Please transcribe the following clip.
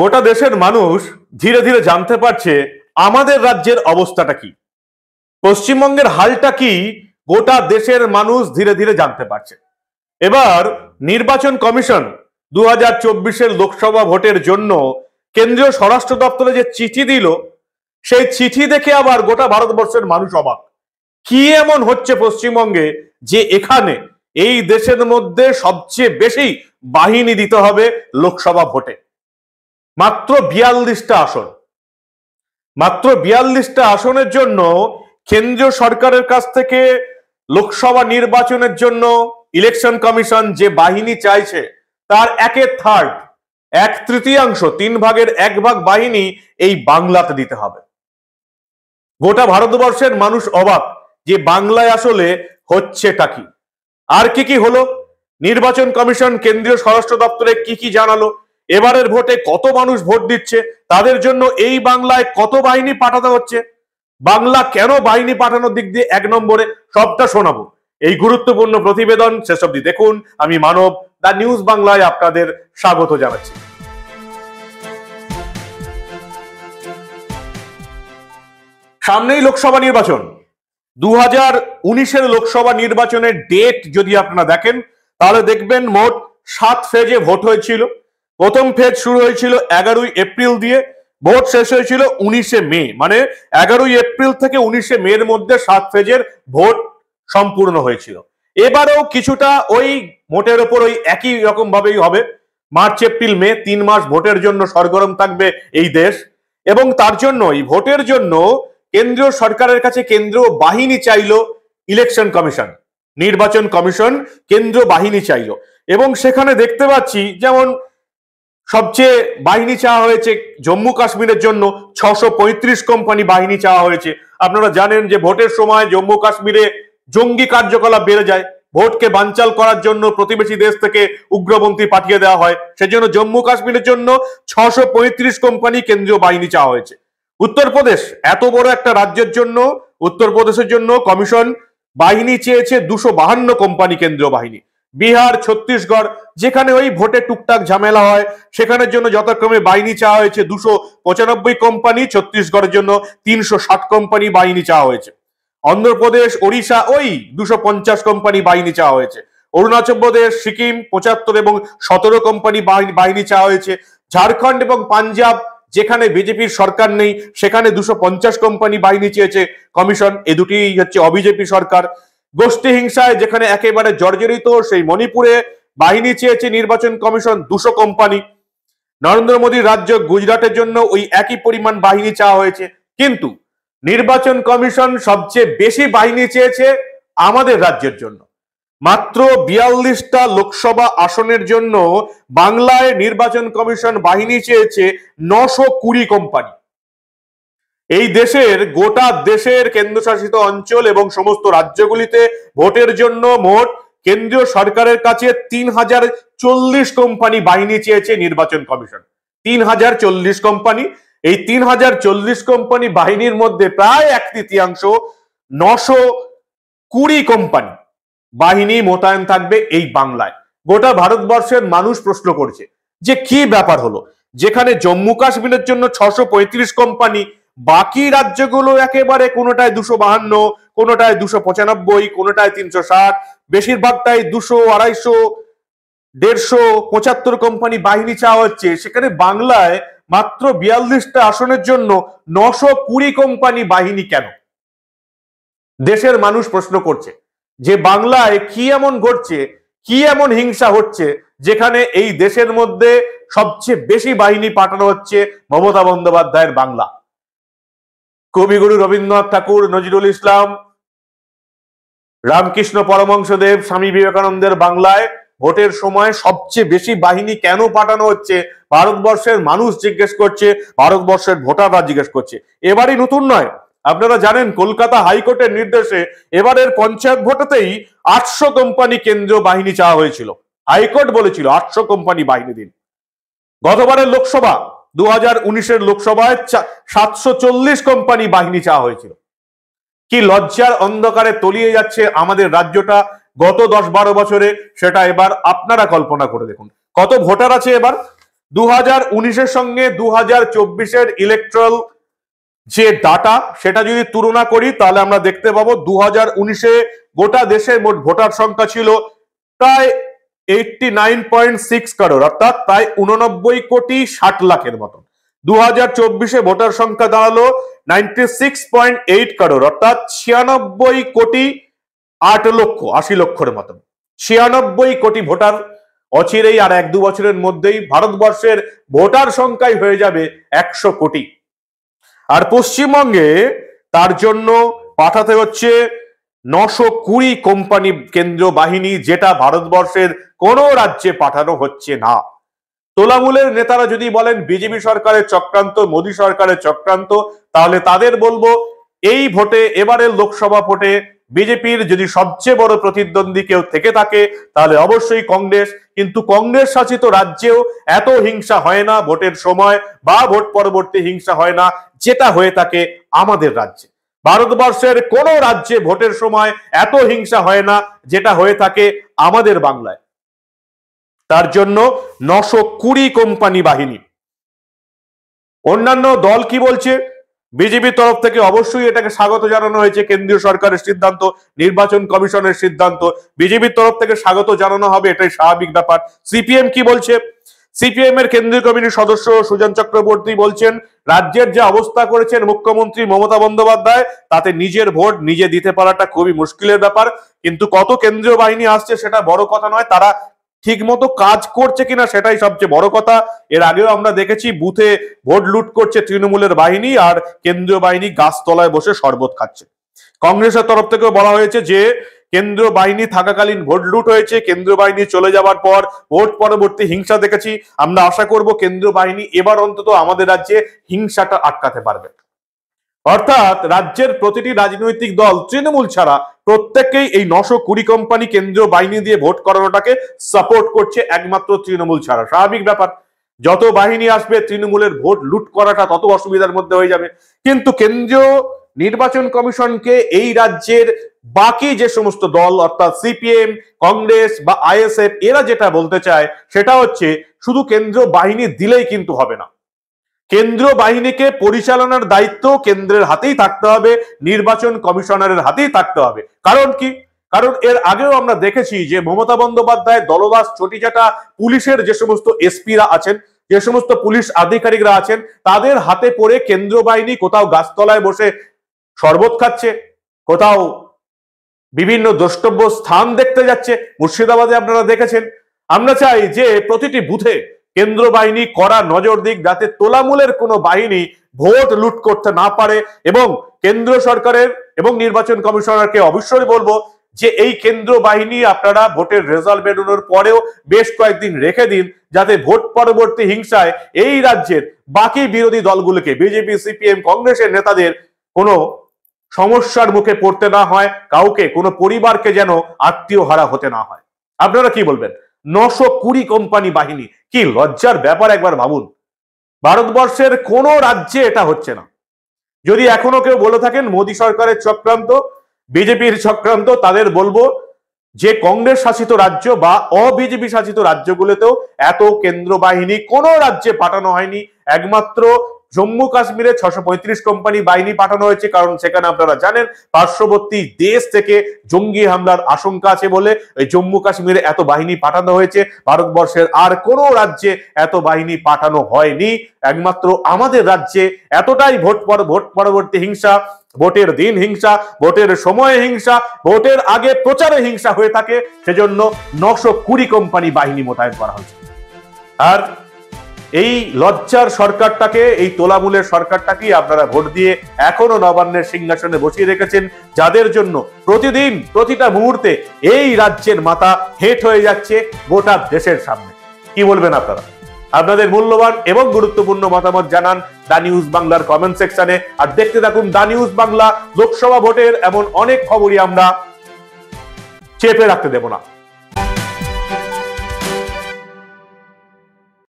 গোটা দেশের মানুষ ধীরে ধীরে জানতে পারছে আমাদের রাজ্যের অবস্থাটা কি পশ্চিমবঙ্গের হালটা কি গোটা দেশের মানুষ ধীরে ধীরে জানতে পারছে এবার নির্বাচন কমিশন দু হাজার লোকসভা ভোটের জন্য কেন্দ্রীয় স্বরাষ্ট্র দপ্তরে যে চিঠি দিল সেই চিঠি দেখে আবার গোটা ভারতবর্ষের মানুষ অবাক কি এমন হচ্ছে পশ্চিমবঙ্গে যে এখানে এই দেশের মধ্যে সবচেয়ে বেশি বাহিনী দিতে হবে লোকসভা ভোটে মাত্র বিয়াল্লিশটা আসন মাত্র বিয়াল্লিশটা আসনের জন্য কেন্দ্রীয় সরকারের কাছ থেকে লোকসভা নির্বাচনের জন্য ইলেকশন কমিশন যে বাহিনী চাইছে তার একে থার্ড এক তৃতীয়াংশ তিন ভাগের এক ভাগ বাহিনী এই বাংলাতে দিতে হবে গোটা ভারতবর্ষের মানুষ অবাক যে বাংলায় আসলে হচ্ছেটা কি আর কি কি হলো নির্বাচন কমিশন কেন্দ্রীয় স্বরাষ্ট্র দপ্তরে কি কি জানালো এবারের ভোটে কত মানুষ ভোট দিচ্ছে তাদের জন্য এই বাংলায় কত বাহিনী পাঠাতে হচ্ছে বাংলা কেন বাহিনী পাঠানোর দিক দিয়ে এক নম্বরে সবটা শোনাবো এই গুরুত্বপূর্ণ প্রতিবেদন শেষ অব্দি দেখুন আমি মানব দ্য নিউজ বাংলায় আপনাদের স্বাগত জানাচ্ছি সামনেই লোকসভা নির্বাচন দু হাজার উনিশের লোকসভা নির্বাচনের ডেট যদি আপনারা দেখেন তাহলে দেখবেন মোট সাত ফেজে ভোট হয়েছিল প্রথম ফেজ শুরু হয়েছিল এগারোই এপ্রিল দিয়ে ভোট শেষ হয়েছিল উনিশে মে মানে এগারোই এপ্রিল থেকে উনিশে মের মধ্যে সাত ফেজের ভোট সম্পূর্ণ হয়েছিল এবারেও কিছুটা ওই ভোটের ওপর ওই একই রকম ভাবেই হবে মার্চ এপ্রিল মে তিন মাস ভোটের জন্য সরগরম থাকবে এই দেশ এবং তার জন্য এই ভোটের জন্য কেন্দ্রীয় সরকারের কাছে কেন্দ্রীয় বাহিনী চাইল ইলেকশন কমিশন নির্বাচন কমিশন কেন্দ্র বাহিনী চাইল এবং সেখানে দেখতে পাচ্ছি যেমন সবচেয়ে বাহিনী চাওয়া হয়েছে জম্মু কাশ্মীরের জন্য ছশো পঁয়ত্রিশ কোম্পানি বাহিনী চাওয়া হয়েছে আপনারা জানেন যে ভোটের সময় জম্মু কাশ্মীরে জঙ্গি কার্যকলাপ বেড়ে যায় ভোটকে বানচাল করার জন্য প্রতিবেশী দেশ থেকে উগ্রপন্থী পাঠিয়ে দেওয়া হয় সেজন্য জম্মু কাশ্মীরের জন্য ছশো পঁয়ত্রিশ কোম্পানি কেন্দ্রীয় বাহিনী চাওয়া হয়েছে উত্তরপ্রদেশ এত বড় একটা রাজ্যের জন্য উত্তরপ্রদেশের জন্য কমিশন বাহিনী চেয়েছে দুশো বাহান্ন কোম্পানি কেন্দ্রীয় বাহিনী বিহার ছত্তিশগড় যেখানে ওই ভোটে টুকটাক ঝামেলা হয় সেখানের জন্য যথাক্রমে বাহিনী চাওয়া হয়েছে দুশো পঁচানব্বই কোম্পানি ছত্তিশগড়ের জন্য তিনশো ষাট কোম্পানি বাহিনী চাওয়া হয়েছে অন্ধ্রপ্রদেশ ওড়িশা ওই দুশো পঞ্চাশ কোম্পানি বাহিনী চাওয়া হয়েছে অরুণাচল প্রদেশ সিকিম পঁচাত্তর এবং সতেরো কোম্পানি বাহিনী চাওয়া হয়েছে ঝাড়খণ্ড এবং পাঞ্জাব যেখানে বিজেপির সরকার নেই সেখানে দুশো পঞ্চাশ কোম্পানি বাহিনী চেয়েছে কমিশন এ দুটি হচ্ছে অবিজেপি সরকার গোষ্ঠী হিংসায় যেখানে একেবারে জর্জরিত সেই মণিপুরে বাহিনী চেয়েছে নির্বাচন কমিশন দুশো কোম্পানি নরেন্দ্র মোদীর রাজ্য গুজরাটের জন্য ওই একই পরিমাণ বাহিনী চাওয়া হয়েছে কিন্তু নির্বাচন কমিশন সবচেয়ে বেশি বাহিনী চেয়েছে আমাদের রাজ্যের জন্য মাত্র বিয়াল্লিশটা লোকসভা আসনের জন্য বাংলায় নির্বাচন কমিশন বাহিনী চেয়েছে নশো কুড়ি কোম্পানি এই দেশের গোটা দেশের কেন্দ্রশাসিত অঞ্চল এবং সমস্ত রাজ্যগুলিতে ভোটের জন্য মোট কেন্দ্রীয় সরকারের কাছে তিন হাজার চল্লিশ কোম্পানি বাহিনী চেয়েছে নির্বাচন কমিশন তিন হাজার চল্লিশ কোম্পানি এই তিন হাজার চল্লিশ কোম্পানি বাহিনীর মধ্যে প্রায় এক তৃতীয়াংশ নশো কুড়ি কোম্পানি বাহিনী মোতায়েন থাকবে এই বাংলায় গোটা ভারতবর্ষের মানুষ প্রশ্ন করছে যে কি ব্যাপার হলো যেখানে জম্মু কাশ্মীরের জন্য ছশো কোম্পানি বাকি রাজ্যগুলো একেবারে কোনোটায় দুশো বাহান্ন কোনোটায় দুশো পঁচানব্বই কোনোটায় তিনশো ষাট বেশিরভাগটাই দুশো আড়াইশো দেড়শো পঁচাত্তর কোম্পানি বাহিনী চাওয়া হচ্ছে সেখানে বাংলায় মাত্র বিয়াল্লিশটা আসনের জন্য নশো কুড়ি কোম্পানি বাহিনী কেন দেশের মানুষ প্রশ্ন করছে যে বাংলায় কি এমন ঘটছে কি এমন হিংসা হচ্ছে যেখানে এই দেশের মধ্যে সবচেয়ে বেশি বাহিনী পাঠানো হচ্ছে মমতা বন্দ্যোপাধ্যায়ের বাংলা কবিগুরু রবীন্দ্রনাথ ঠাকুর নজরুল ইসলাম রামকৃষ্ণ পরমংশদেব স্বামী বিবেকানন্দের বাংলায় ভোটের সময় সবচেয়ে বেশি বাহিনী কেন পাঠানো হচ্ছে ভারতবর্ষের মানুষ জিজ্ঞেস করছে ভারতবর্ষের ভোটাররা জিজ্ঞেস করছে এবারই নতুন নয় আপনারা জানেন কলকাতা হাইকোর্টের নির্দেশে এবারের পঞ্চায়েত ভোটেতেই আটশো কোম্পানি কেন্দ্র বাহিনী চাওয়া হয়েছিল হাইকোর্ট বলেছিল আটশো কোম্পানি বাহিনী দিন গতবারের লোকসভা দু হাজার উনিশের লোকসভায় সাতশো চল্লিশ কোম্পানি বাহিনী চাওয়া হয়েছিল কি লজ্জার অন্ধকারে তলিয়ে যাচ্ছে আমাদের রাজ্যটা গত দশ বারো বছরে সেটা এবার আপনারা কল্পনা করে দেখুন কত ভোটার আছে এবার দু হাজার উনিশের সঙ্গে দু হাজার চব্বিশের ইলেকট্রাল যে ডাটা সেটা যদি তুলনা করি তাহলে আমরা দেখতে পাবো দু হাজার উনিশে গোটা দেশে মোট ভোটার সংখ্যা ছিল প্রায় এইটটি নাইন পয়েন্ট সিক্স কারোর অর্থাৎ প্রায় উননব্বই কোটি ষাট লাখের মতন দু হাজার চব্বিশে ভোটার সংখ্যা দাঁড়ালো নাইনটি সিক্স পয়েন্ট এইট কারোর অর্থাৎ ছিয়ানব্বই কোটি আট লক্ষ আশি লক্ষের মতন ছিয়ানব্বই কোটি ভোটার অচিরেই আর এক দু বছরের মধ্যেই ভারতবর্ষের ভোটার সংখ্যাই হয়ে যাবে একশো কোটি আর পশ্চিমবঙ্গে তার জন্য পাঠাতে হচ্ছে নশো কুড়ি কোম্পানি কেন্দ্র বাহিনী যেটা ভারতবর্ষের কোন রাজ্যে পাঠানো হচ্ছে না তোলামূলের নেতারা যদি বলেন বিজেপি সরকারের চক্রান্ত মোদী সরকারের চক্রান্ত তাহলে তাদের বলবো এই ভোটে এবারের লোকসভা ভোটে বিজেপির যদি সবচেয়ে বড় প্রতিদ্বন্দ্বী কেউ থেকে থাকে তাহলে অবশ্যই কংগ্রেস কিন্তু কংগ্রেস শাসিত রাজ্যেও এত হিংসা হয় না ভোটের সময় বা ভোট পরবর্তী হিংসা হয় না যেটা হয়ে থাকে আমাদের রাজ্যে ভারতবর্ষের কোন রাজ্যে ভোটের সময় এত হিংসা হয় না যেটা হয়ে থাকে আমাদের বাংলায় তার জন্য নশো কুড়ি কোম্পানি বাহিনী অন্যান্য দল কি বলছে বিজেপির তরফ থেকে অবশ্যই এটাকে স্বাগত জানানো হয়েছে কেন্দ্রীয় সরকারের সিদ্ধান্ত নির্বাচন কমিশনের সিদ্ধান্ত বিজেপির তরফ থেকে স্বাগত জানানো হবে এটাই স্বাভাবিক ব্যাপার সিপিএম কি বলছে সিপিএম এর কেন্দ্রীয় কমিটির সদস্য সুজন চক্রবর্তী বলছেন রাজ্যের যে অবস্থা করেছেন মুখ্যমন্ত্রী মমতা বন্দ্যোপাধ্যায় তাতে নিজের ভোট নিজে দিতে পারাটা খুবই মুশকিলের ব্যাপার কিন্তু কত কেন্দ্রীয় বাহিনী আসছে সেটা বড় কথা নয় তারা ঠিকমতো কাজ করছে কিনা সেটাই সবচেয়ে বড় কথা এর আগেও আমরা দেখেছি বুথে ভোট লুট করছে তৃণমূলের বাহিনী আর কেন্দ্রীয় বাহিনী গাছতলায় বসে শরবত খাচ্ছে কংগ্রেসের তরফ থেকেও বলা হয়েছে যে কেন্দ্রীয় বাহিনী থাকাকালীন ভোট লুট হয়েছে কেন্দ্রীয় বাহিনী চলে যাওয়ার পর ভোট পরবর্তী হিংসা দেখেছি আমরা আশা করব কেন্দ্রীয় বাহিনী এবার অন্তত আমাদের রাজ্যে হিংসাটা আটকাতে পারবে অর্থাৎ রাজ্যের প্রতিটি রাজনৈতিক দল তৃণমূল ছাড়া প্রত্যেকেই এই নশো কুড়ি কোম্পানি কেন্দ্রীয় বাহিনী দিয়ে ভোট করানোটাকে সাপোর্ট করছে একমাত্র তৃণমূল ছাড়া স্বাভাবিক ব্যাপার যত বাহিনী আসবে তৃণমূলের ভোট লুট করাটা তত অসুবিধার মধ্যে হয়ে যাবে কিন্তু কেন্দ্রীয় নির্বাচন কমিশনকে এই রাজ্যের বাকি যে সমস্ত দল অর্থাৎ সিপিএম কংগ্রেস বা আইএসএফ এরা যেটা বলতে চায় সেটা হচ্ছে শুধু কেন্দ্র বাহিনী দিলেই কিন্তু হবে না কেন্দ্র বাহিনীকে পরিচালনার দায়িত্ব কেন্দ্রের হাতেই থাকতে হবে নির্বাচন কমিশনারের হাতেই থাকতে হবে কারণ কি কারণ এর আগেও আমরা দেখেছি যে মমতা বন্দ্যোপাধ্যায় দলদাস চটিচাটা পুলিশের যে সমস্ত এসপিরা আছেন যে সমস্ত পুলিশ আধিকারিকরা আছেন তাদের হাতে পড়ে কেন্দ্র বাহিনী কোথাও গাছতলায় বসে শরবত খাচ্ছে কোথাও বিভিন্ন দ্রষ্টব্য স্থান দেখতে যাচ্ছে মুর্শিদাবাদে আপনারা দেখেছেন আমরা চাই যে প্রতিটি বুথে কেন্দ্র বাহিনী করা নজর দিক যাতে তোলামূলের কোনো বাহিনী ভোট লুট করতে না পারে এবং কেন্দ্র সরকারের এবং নির্বাচন কমিশনারকে অবশ্যই বলবো যে এই কেন্দ্র বাহিনী আপনারা ভোটের রেজাল্ট বেরোনোর পরেও বেশ কয়েকদিন রেখে দিন যাতে ভোট পরবর্তী হিংসায় এই রাজ্যের বাকি বিরোধী দলগুলোকে বিজেপি সিপিএম কংগ্রেসের নেতাদের কোনো সমস্যার মুখে পড়তে না হয় কাউকে কোনো পরিবারকে যেন আত্মীয় হারা হতে না হয় আপনারা কি বলবেন নশো কুড়ি কোম্পানি বাহিনী কি লজ্জার ব্যাপার একবার ভাবুন ভারতবর্ষের কোন রাজ্যে এটা হচ্ছে না যদি এখনো কেউ বলে থাকেন মোদী সরকারের চক্রান্ত বিজেপির চক্রান্ত তাদের বলবো যে কংগ্রেস শাসিত রাজ্য বা অবিজেপি শাসিত রাজ্যগুলোতেও এত কেন্দ্র বাহিনী কোনো রাজ্যে পাঠানো হয়নি একমাত্র জম্মু কাশ্মীরে ছশো পঁয়ত্রিশ কোম্পানি বাহিনী পাঠানো হয়েছে কারণ সেখানে আপনারা জানেন পার্শ্ববর্তী দেশ থেকে জঙ্গি হামলার আশঙ্কা আছে বলে জম্মু কাশ্মীরে এত বাহিনী পাঠানো হয়েছে ভারতবর্ষের আর কোনো রাজ্যে এত বাহিনী পাঠানো হয়নি একমাত্র আমাদের রাজ্যে এতটাই ভোট পর ভোট পরবর্তী হিংসা ভোটের দিন হিংসা ভোটের সময়ে হিংসা ভোটের আগে প্রচারে হিংসা হয়ে থাকে সেজন্য নশো কুড়ি কোম্পানি বাহিনী মোতায়েন করা হয়েছে আর এই লজ্জার সরকারটাকে এই তোলামূলের সরকারটাকেই আপনারা ভোট দিয়ে এখনো নবান্নের সিংহাসনে বসিয়ে রেখেছেন যাদের জন্য প্রতিদিন প্রতিটা মুহূর্তে এই রাজ্যের মাথা হেট হয়ে যাচ্ছে গোটা দেশের সামনে কি বলবেন আপনারা আপনাদের মূল্যবান এবং গুরুত্বপূর্ণ মতামত জানান দা নিউজ বাংলার কমেন্ট সেকশনে আর দেখতে থাকুন দা নিউজ বাংলা লোকসভা ভোটের এমন অনেক খবরই আমরা চেপে রাখতে দেব না